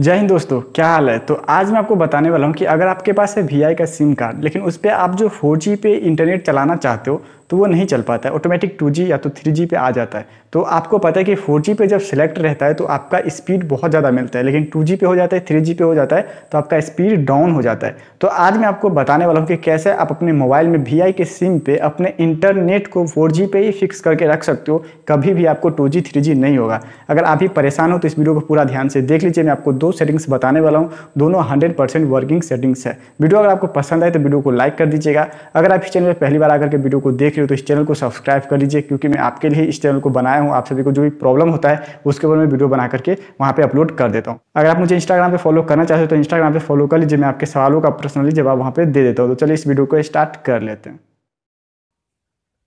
जय हिंद दोस्तों क्या हाल है तो आज मैं आपको बताने वाला हूँ कि अगर आपके पास है वी का सिम कार्ड लेकिन उस पर आप जो फोर जी पे इंटरनेट चलाना चाहते हो तो वो नहीं चल पाता है ऑटोमेटिक टू जी या तो थ्री जी पे आ जाता है तो आपको पता है कि फोर जी पे जब सेलेक्ट रहता है तो आपका स्पीड बहुत ज़्यादा मिलता है लेकिन जी पे हो जाता है जी पे हो जाता है तो आपका स्पीड डाउन हो जाता है तो आज मैं आपको बताने वाला हूँ कि कैसे आप अपने मोबाइल में वी के सिम पे अपने इंटरनेट को जी पे ही फिक्स करके रख सकते हो कभी भी आपको टू जी नहीं होगा अगर आप ही परेशान हो तो इस वीडियो को पूरा ध्यान से देख लीजिए मैं आपको दो सेटिंग्स बताने वाला हूँ दोनों हंड्रेड परसेंट वर्किंग सेटिंग्स है वीडियो अगर आपको पसंद आए तो वीडियो को लाइक कर दीजिएगा अगर आप इस चैनल पर पहली बार आकर के वीडियो को देख रहे हो तो इस चैनल को सब्सक्राइब कर लीजिए क्योंकि मैं आपके लिए इस चैनल को बनाया हूँ आप सभी को जो भी प्रॉब्लम होता है उसके ऊपर मैं वीडियो बना करके वहाँ पर अपलोड कर देता हूँ अगर आप मुझे इंस्टाग्राम पर फॉलो करना चाहते हो तो इंस्टाग्राम पर फॉलो कर लीजिए मैं आपके सवालों का पर्सनली जवाब वहाँ पर दे देता हूँ तो चलिए इस वीडियो को स्टार्ट कर लेते हैं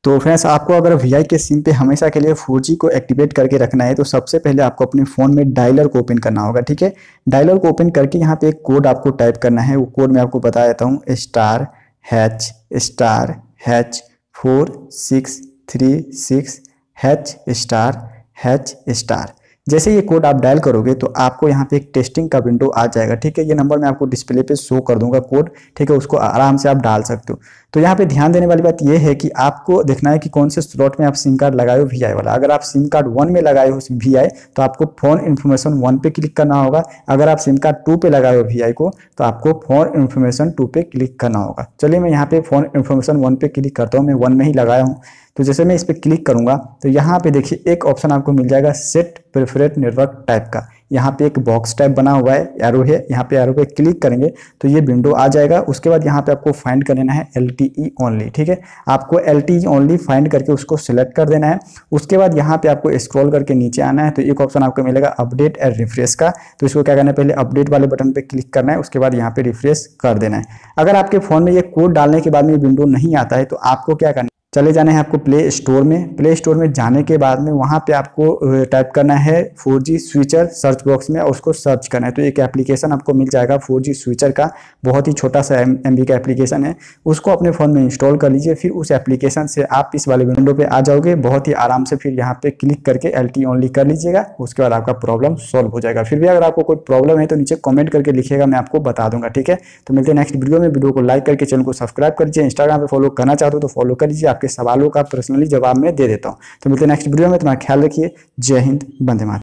तो फ्रेंड्स आपको अगर वी के सिम पे हमेशा के लिए 4G को एक्टिवेट करके रखना है तो सबसे पहले आपको अपने फ़ोन में डायलर को ओपन करना होगा ठीक है डायलर को ओपन करके यहाँ पे एक कोड आपको टाइप करना है वो कोड मैं आपको बता देता हूँ star hash star hash four six three six hash star hash star जैसे ये कोड आप डायल करोगे तो आपको यहाँ पे एक टेस्टिंग का विंडो आ जाएगा ठीक है ये नंबर मैं आपको डिस्प्ले पे शो कर दूंगा कोड ठीक है उसको आराम से आप डाल सकते हो तो यहाँ पे ध्यान देने वाली बात ये है कि आपको देखना है कि कौन से स्लॉट में आप सिम कार्ड लगाए हो वी वाला अगर आप सिम कार्ड वन में लगाए हो वी तो आपको फोन इन्फॉर्मेशन वन पे क्लिक करना होगा अगर आप सिम कार्ड टू पे लगाए हो वी को तो आपको फोन इन्फॉर्मेशन टू पे क्लिक करना होगा चलिए मैं यहाँ पे फोन इन्फॉर्मेशन वन पे क्लिक करता हूँ मैं वन में ही लगाया हूँ तो जैसे मैं इस पर क्लिक करूँगा तो यहाँ पे देखिए एक ऑप्शन आपको मिल जाएगा सेट प्रेफरेट नेटवर्क टाइप का यहाँ पे एक बॉक्स टाइप बना हुआ है एरो है यहाँ पे एरो पे क्लिक करेंगे तो ये विंडो आ जाएगा उसके बाद यहाँ पे आपको फाइंड कर लेना है एल ओनली e ठीक है आपको एल ओनली फाइंड करके उसको सिलेक्ट कर देना है उसके बाद यहाँ पे आपको स्क्रॉल करके नीचे आना है तो एक ऑप्शन आपको मिलेगा अपडेट एंड रिफ्रेश का तो इसको क्या करना है पहले अपडेट वाले बटन पर क्लिक करना है उसके बाद यहाँ पर रिफ्रेश कर देना है अगर आपके फ़ोन में ये कोड डालने के बाद में विंडो नहीं आता है तो आपको क्या करना चले जाना है आपको प्ले स्टोर में प्ले स्टोर में जाने के बाद में वहाँ पे आपको टाइप करना है 4G स्विचर सर्च बॉक्स में और उसको सर्च करना है तो एक एप्लीकेशन आपको मिल जाएगा 4G स्विचर का बहुत ही छोटा सा एम का एप्लीकेशन है उसको अपने फ़ोन में इंस्टॉल कर लीजिए फिर उस एप्लीकेशन से आप इस वाले विंडो पर आ जाओगे बहुत ही आराम से फिर यहाँ पर क्लिक करके एल ओनली कर लीजिएगा उसके बाद आपका प्रॉब्लम सॉल्व हो जाएगा फिर भी अगर आपको कोई प्रॉब्लम है तो नीचे कॉमेंट करके लिखिएगा मैं आपको बता दूंगा ठीक है तो मिलते हैं नेक्स्ट वीडियो में वीडियो को लाइक करके चैनल को सब्सक्राइब कर लीजिए इंस्टाग्राम पर फॉलो करना चाहते हो तो फॉलो कर लीजिए आपके सवालों का पर्सनली जवाब मैं दे देता हूँ तो मिलते हैं नेक्स्ट वीडियो में तुम्हारा तो ख्याल रखिए जय हिंद बंदे मातरम